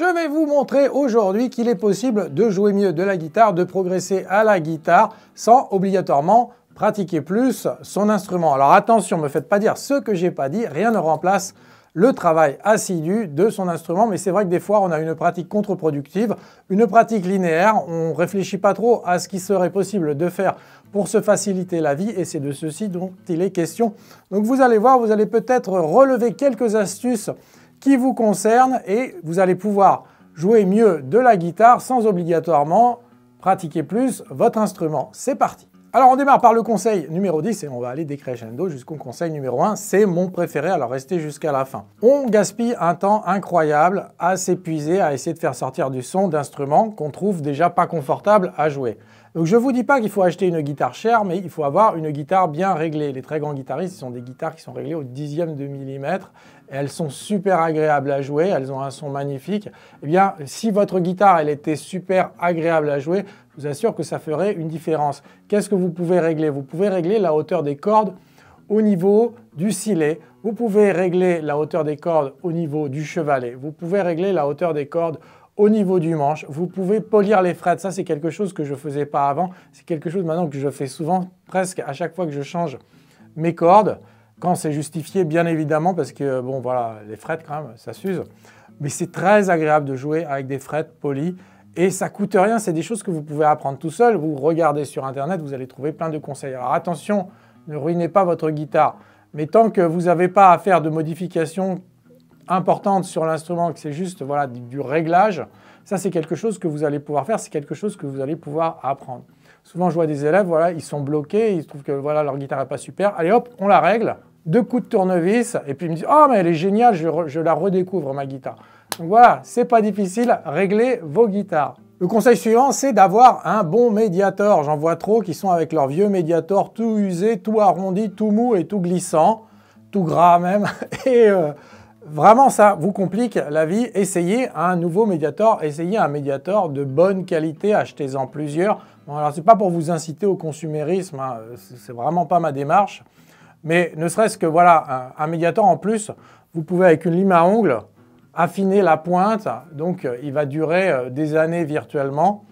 Je vais vous montrer aujourd'hui qu'il est possible de jouer mieux de la guitare, de progresser à la guitare sans obligatoirement pratiquer plus son instrument. Alors attention, ne me faites pas dire ce que j'ai pas dit, rien ne remplace le travail assidu de son instrument, mais c'est vrai que des fois on a une pratique contre-productive, une pratique linéaire, on ne réfléchit pas trop à ce qui serait possible de faire pour se faciliter la vie, et c'est de ceci dont il est question. Donc vous allez voir, vous allez peut-être relever quelques astuces qui vous concerne et vous allez pouvoir jouer mieux de la guitare sans obligatoirement pratiquer plus votre instrument. C'est parti alors on démarre par le conseil numéro 10 et on va aller décrescendo jusqu'au conseil numéro 1. C'est mon préféré, alors restez jusqu'à la fin. On gaspille un temps incroyable à s'épuiser, à essayer de faire sortir du son d'instruments qu'on trouve déjà pas confortable à jouer. Donc je ne vous dis pas qu'il faut acheter une guitare chère, mais il faut avoir une guitare bien réglée. Les très grands guitaristes, ce sont des guitares qui sont réglées au dixième de millimètre elles sont super agréables à jouer, elles ont un son magnifique. Eh bien, si votre guitare, elle était super agréable à jouer, je vous assure que ça ferait une différence. Qu'est-ce que vous pouvez régler Vous pouvez régler la hauteur des cordes au niveau du silet, vous pouvez régler la hauteur des cordes au niveau du chevalet, vous pouvez régler la hauteur des cordes au niveau du manche, vous pouvez polir les frettes, ça c'est quelque chose que je ne faisais pas avant, c'est quelque chose maintenant que je fais souvent, presque à chaque fois que je change mes cordes. Quand c'est justifié, bien évidemment, parce que, bon, voilà, les frettes, quand même, ça s'use. Mais c'est très agréable de jouer avec des frettes polies. Et ça coûte rien, c'est des choses que vous pouvez apprendre tout seul. Vous regardez sur Internet, vous allez trouver plein de conseils. Alors attention, ne ruinez pas votre guitare. Mais tant que vous n'avez pas à faire de modifications importantes sur l'instrument, que c'est juste voilà, du, réglage, ça c'est quelque chose que vous allez pouvoir faire, c'est quelque chose que vous allez pouvoir apprendre. Souvent je vois des élèves, voilà, ils sont bloqués, ils trouvent que voilà, leur guitare n'est pas super, allez hop, on la règle, deux coups de tournevis, et puis il me dit oh, mais elle est géniale, je, la redécouvre ma guitare. Donc voilà, c'est pas difficile, réglez vos guitares. Le conseil suivant, c'est d'avoir un bon médiator. J'en vois trop qui sont avec leur vieux médiator tout usé, tout arrondi, tout mou et tout glissant, tout gras même. Et euh, vraiment, ça vous complique la vie. Essayez un nouveau médiator, essayez un médiator de bonne qualité, achetez-en plusieurs. Bon, alors, n'est pas pour vous inciter au consumérisme, hein, ce n'est vraiment pas ma démarche. Mais ne serait-ce que, voilà, un, médiator en plus, vous pouvez avec une lime à ongles affiner la pointe. Donc, euh, il va durer euh, des années virtuellement,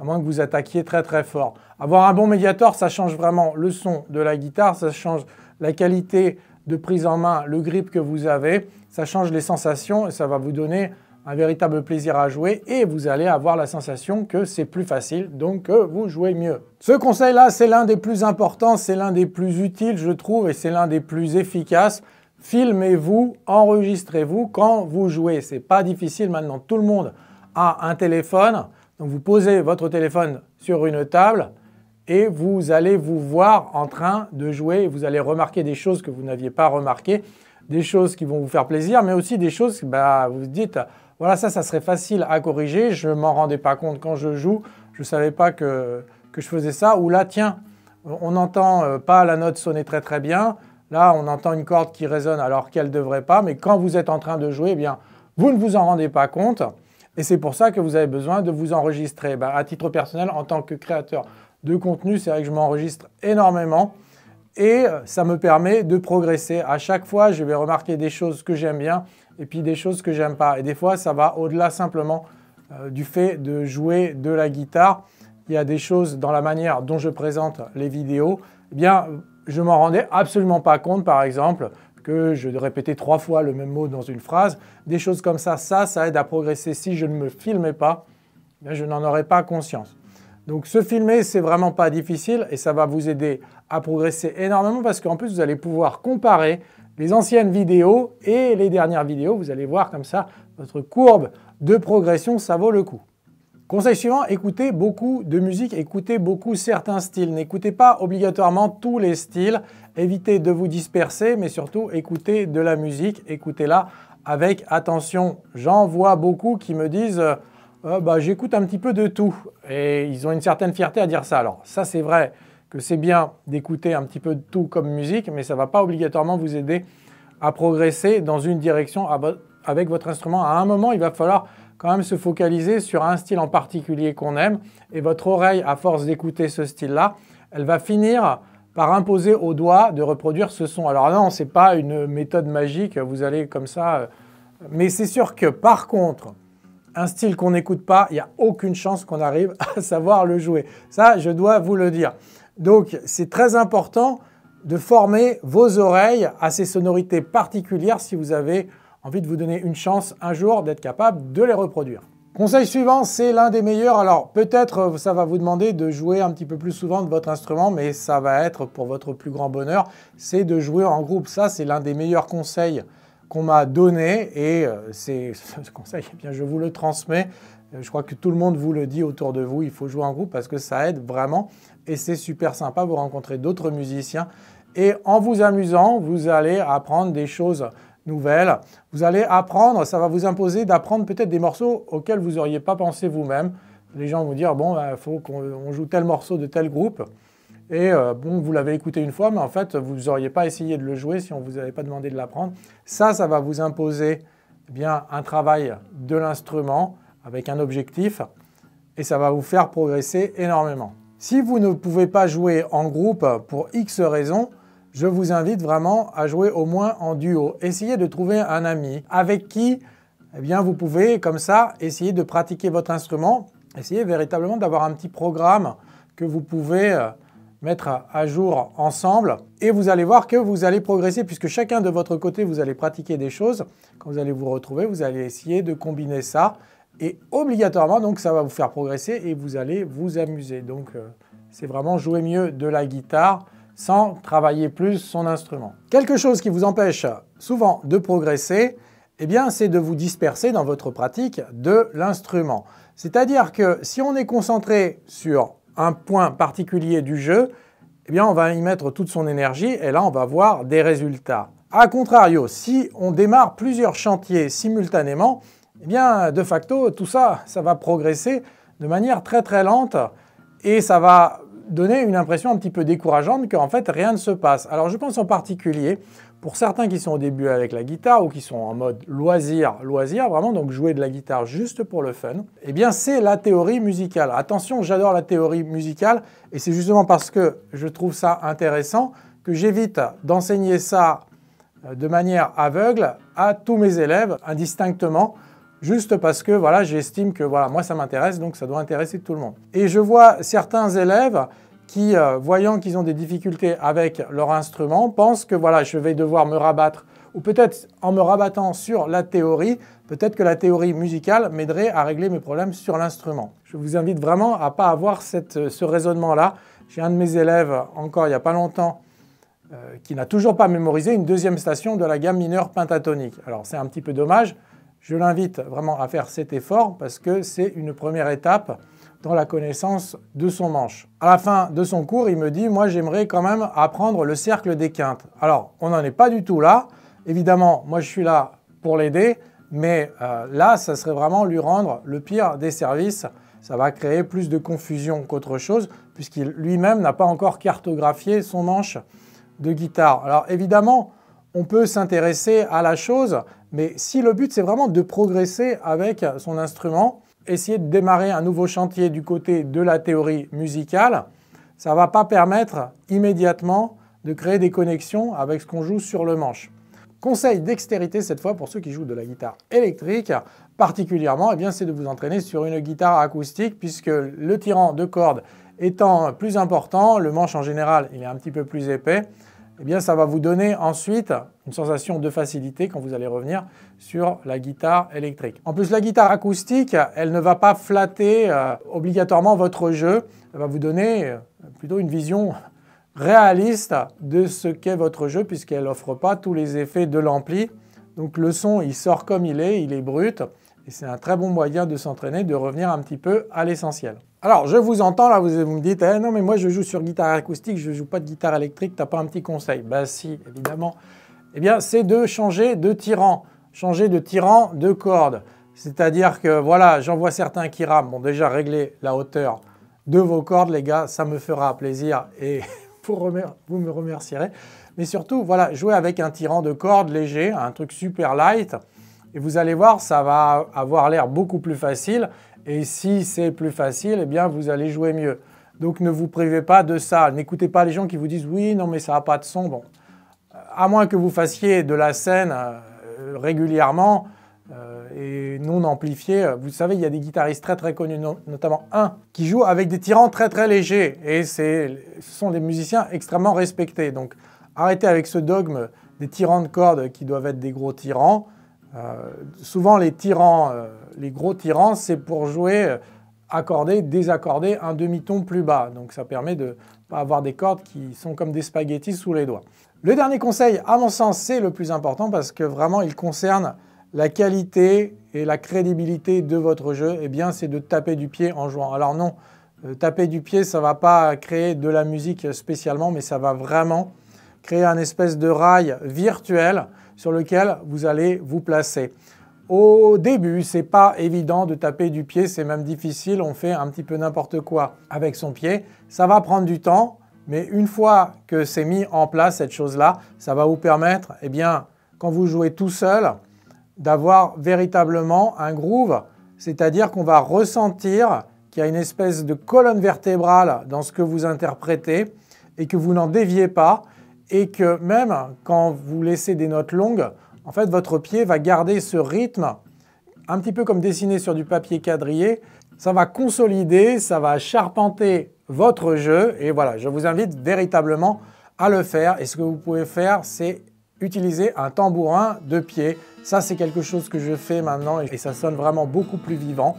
à moins que vous attaquiez très très fort. Avoir un bon médiator, ça change vraiment le son de la guitare, ça change la qualité de prise en main, le grip que vous avez, ça change les sensations et ça va vous donner un véritable plaisir à jouer et vous allez avoir la sensation que c'est plus facile, donc que vous jouez mieux. Ce conseil-là, c'est l'un des plus importants, c'est l'un des plus utiles, je trouve, et c'est l'un des plus efficaces. Filmez-vous, enregistrez-vous quand vous jouez. Ce n'est pas difficile maintenant. Tout le monde a un téléphone. Donc vous posez votre téléphone sur une table et vous allez vous voir en train de jouer. Vous allez remarquer des choses que vous n'aviez pas remarquées, des choses qui vont vous faire plaisir, mais aussi des choses, bah, vous vous dites, voilà, ça, ça serait facile à corriger. Je m'en rendais pas compte quand je joue. Je ne savais pas que, je faisais ça. Ou là, tiens, on n'entend euh, pas la note sonner très très bien. Là, on entend une corde qui résonne alors qu'elle ne devrait pas. Mais quand vous êtes en train de jouer, eh bien, vous ne vous en rendez pas compte. Et c'est pour ça que vous avez besoin de vous enregistrer. Bah, à titre personnel, en tant que créateur de contenu, c'est vrai que je m'enregistre énormément. Et euh, ça me permet de progresser. À chaque fois, je vais remarquer des choses que j'aime bien et puis des choses que j'aime pas. Et des fois, ça va au-delà simplement euh, du fait de jouer de la guitare. Il y a des choses dans la manière dont je présente les vidéos. Eh bien, je m'en rendais absolument pas compte, par exemple, que je répétais trois fois le même mot dans une phrase. Des choses comme ça, ça, ça aide à progresser. Si je ne me filmais pas, eh je n'en aurais pas conscience. Donc se filmer, c'est vraiment pas difficile et ça va vous aider à progresser énormément parce qu'en plus vous allez pouvoir comparer les anciennes vidéos et les dernières vidéos. Vous allez voir comme ça, votre courbe de progression, ça vaut le coup. Conseil suivant, écoutez beaucoup de musique, écoutez beaucoup certains styles. N'écoutez pas obligatoirement tous les styles. Évitez de vous disperser, mais surtout écoutez de la musique, écoutez-la avec attention. J'en vois beaucoup qui me disent euh, bah, j'écoute un petit peu de tout. Et ils ont une certaine fierté à dire ça. Alors, ça c'est vrai c'est bien d'écouter un petit peu de tout comme musique, mais ça ne va pas obligatoirement vous aider à progresser dans une direction avec votre instrument. À un moment, il va falloir quand même se focaliser sur un style en particulier qu'on aime, et votre oreille, à force d'écouter ce style-là, elle va finir par imposer aux doigts de reproduire ce son. Alors non, ce n'est pas une méthode magique, vous allez comme ça. Euh, mais c'est sûr que par contre, un style qu'on n'écoute pas, il n'y a aucune chance qu'on arrive à savoir le jouer. Ça, je dois vous le dire. Donc c'est très important de former vos oreilles à ces sonorités particulières si vous avez envie de vous donner une chance un jour d'être capable de les reproduire. Conseil suivant, c'est l'un des meilleurs. Alors peut-être euh, ça va vous demander de jouer un petit peu plus souvent de votre instrument, mais ça va être pour votre plus grand bonheur, c'est de jouer en groupe. Ça, c'est l'un des meilleurs conseils qu'on m'a donné et euh, c'est ce conseil, eh je vous le transmets euh, je crois que tout le monde vous le dit autour de vous, il faut jouer en groupe parce que ça aide vraiment et c'est super sympa, vous rencontrez d'autres musiciens et en vous amusant, vous allez apprendre des choses nouvelles, vous allez apprendre, ça va vous imposer d'apprendre peut-être des morceaux auxquels vous n'auriez pas pensé vous-même. Les gens vont dire, bon, il ben, faut qu'on joue tel morceau de tel groupe. Et euh, bon, vous l'avez écouté une fois, mais en fait, vous n'auriez pas essayé de le jouer si on ne vous avait pas demandé de l'apprendre. Ça, ça va vous imposer eh bien un travail de l'instrument, avec un objectif et ça va vous faire progresser énormément. Si vous ne pouvez pas jouer en groupe pour X raisons, je vous invite vraiment à jouer au moins en duo. Essayez de trouver un ami avec qui eh bien, vous pouvez comme ça essayer de pratiquer votre instrument. Essayez véritablement d'avoir un petit programme que vous pouvez euh, mettre à jour ensemble et vous allez voir que vous allez progresser puisque chacun de votre côté vous allez pratiquer des choses. Quand vous allez vous retrouver, vous allez essayer de combiner ça et obligatoirement, donc, ça va vous faire progresser et vous allez vous amuser. Donc, euh, c'est vraiment jouer mieux de la guitare sans travailler plus son instrument. Quelque chose qui vous empêche souvent de progresser, eh bien, c'est de vous disperser dans votre pratique de l'instrument. C'est-à-dire que si on est concentré sur un point particulier du jeu, eh bien, on va y mettre toute son énergie et là, on va voir des résultats. A contrario, si on démarre plusieurs chantiers simultanément, eh bien, de facto, tout ça, ça va progresser de manière très très lente et ça va donner une impression un petit peu décourageante qu'en fait rien ne se passe. Alors je pense en particulier pour certains qui sont au début avec la guitare ou qui sont en mode loisir, loisir vraiment, donc jouer de la guitare juste pour le fun, eh bien c'est la théorie musicale. Attention, j'adore la théorie musicale et c'est justement parce que je trouve ça intéressant que j'évite d'enseigner ça euh, de manière aveugle à tous mes élèves indistinctement juste parce que voilà, j'estime que voilà, moi ça m'intéresse, donc ça doit intéresser tout le monde. Et je vois certains élèves qui, euh, voyant qu'ils ont des difficultés avec leur instrument, pensent que voilà, je vais devoir me rabattre, ou peut-être en me rabattant sur la théorie, peut-être que la théorie musicale m'aiderait à régler mes problèmes sur l'instrument. Je vous invite vraiment à pas avoir euh, ce raisonnement-là. J'ai un de mes élèves, encore il n'y a pas longtemps, euh, qui n'a toujours pas mémorisé une deuxième station de la gamme mineure pentatonique. Alors c'est un petit peu dommage, je l'invite vraiment à faire cet effort parce que c'est une première étape dans la connaissance de son manche. À la fin de son cours, il me dit Moi, j'aimerais quand même apprendre le cercle des quintes. Alors, on n'en est pas du tout là. Évidemment, moi, je suis là pour l'aider, mais euh, là, ça serait vraiment lui rendre le pire des services. Ça va créer plus de confusion qu'autre chose, puisqu'il lui-même n'a pas encore cartographié son manche de guitare. Alors, évidemment, on peut s'intéresser à la chose, mais si le but, c'est vraiment de progresser avec son instrument, essayer de démarrer un nouveau chantier du côté de la théorie musicale, ça ne va pas permettre immédiatement de créer des connexions avec ce qu'on joue sur le manche. Conseil dextérité cette fois pour ceux qui jouent de la guitare électrique, particulièrement, et eh bien c'est de vous entraîner sur une guitare acoustique puisque le tirant de corde étant plus important, le manche en général il est un petit peu plus épais, eh bien ça va vous donner ensuite une sensation de facilité quand vous allez revenir sur la guitare électrique. En plus, la guitare acoustique, elle ne va pas flatter euh, obligatoirement votre jeu, elle va vous donner euh, plutôt une vision réaliste de ce qu'est votre jeu puisqu'elle n'offre pas tous les effets de l'ampli. Donc le son, il sort comme il est, il est brut. Et c'est un très bon moyen de s'entraîner, de revenir un petit peu à l'essentiel. Alors, je vous entends, là, vous, me dites, eh, non, mais moi, je joue sur guitare acoustique, je ne joue pas de guitare électrique, t'as pas un petit conseil Bah si, évidemment. Eh bien, c'est de changer de tyran, changer de tyran de corde. C'est-à-dire que, voilà, j'en vois certains qui rament. Bon, déjà, régler la hauteur de vos cordes, les gars, ça me fera plaisir et vous, me remercierez. Mais surtout, voilà, jouer avec un tyran de corde léger, un truc super light, et vous allez voir, ça va avoir l'air beaucoup plus facile. Et si c'est plus facile, eh bien, vous allez jouer mieux. Donc, ne vous privez pas de ça. N'écoutez pas les gens qui vous disent « oui, non, mais ça n'a pas de son ». Bon, euh, à moins que vous fassiez de la scène euh, régulièrement euh, et non amplifiée. Vous savez, il y a des guitaristes très très connus, notamment un, qui joue avec des tyrans très très légers. Et ce sont des musiciens extrêmement respectés. Donc, arrêtez avec ce dogme des tyrans de cordes qui doivent être des gros tyrans. Euh, souvent, les tyrans, euh, les gros tyrans, c'est pour jouer euh, accordé, désaccordé, un demi-ton plus bas. Donc ça permet de pas avoir des cordes qui sont comme des spaghettis sous les doigts. Le dernier conseil, à mon sens, c'est le plus important parce que vraiment, il concerne la qualité et la crédibilité de votre jeu. Eh bien, c'est de taper du pied en jouant. Alors non, taper du pied, ça va pas créer de la musique spécialement, mais ça va vraiment créer un espèce de rail virtuel sur lequel vous allez vous placer. Au début, c'est pas évident de taper du pied, c'est même difficile, on fait un petit peu n'importe quoi avec son pied. Ça va prendre du temps, mais une fois que c'est mis en place cette chose-là, ça va vous permettre, eh bien, quand vous jouez tout seul, d'avoir véritablement un groove, c'est-à-dire qu'on va ressentir qu'il y a une espèce de colonne vertébrale dans ce que vous interprétez et que vous n'en déviez pas et que même quand vous laissez des notes longues, en fait, votre pied va garder ce rythme, un petit peu comme dessiné sur du papier quadrillé. Ça va consolider, ça va charpenter votre jeu. Et voilà, je vous invite véritablement à le faire. Et ce que vous pouvez faire, c'est utiliser un tambourin de pied. Ça, c'est quelque chose que je fais maintenant et ça sonne vraiment beaucoup plus vivant.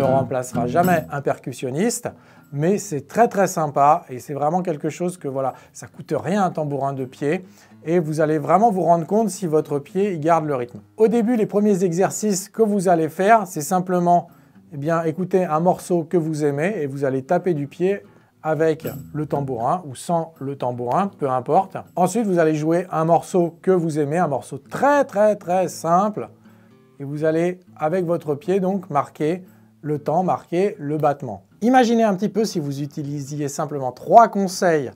ne remplacera jamais un percussionniste, mais c'est très très sympa et c'est vraiment quelque chose que voilà, ça coûte rien un tambourin de pied et vous allez vraiment vous rendre compte si votre pied garde le rythme. Au début, les premiers exercices que vous allez faire, c'est simplement eh bien, écouter un morceau que vous aimez et vous allez taper du pied avec le tambourin ou sans le tambourin, peu importe. Ensuite, vous allez jouer un morceau que vous aimez, un morceau très très très simple et vous allez avec votre pied donc marquer le temps marqué, le battement. Imaginez un petit peu si vous utilisiez simplement trois conseils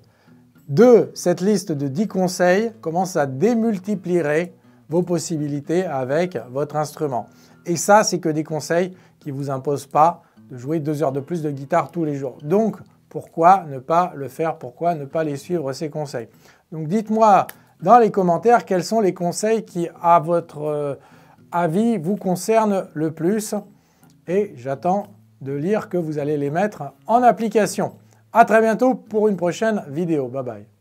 de cette liste de 10 conseils, comment ça démultiplierait vos possibilités avec votre instrument. Et ça, c'est que des conseils qui ne vous imposent pas de jouer deux heures de plus de guitare tous les jours. Donc, pourquoi ne pas le faire Pourquoi ne pas les suivre, ces conseils Donc, dites-moi dans les commentaires quels sont les conseils qui, à votre euh, avis, vous concernent le plus et j'attends de lire que vous allez les mettre en application. À très bientôt pour une prochaine vidéo. Bye bye.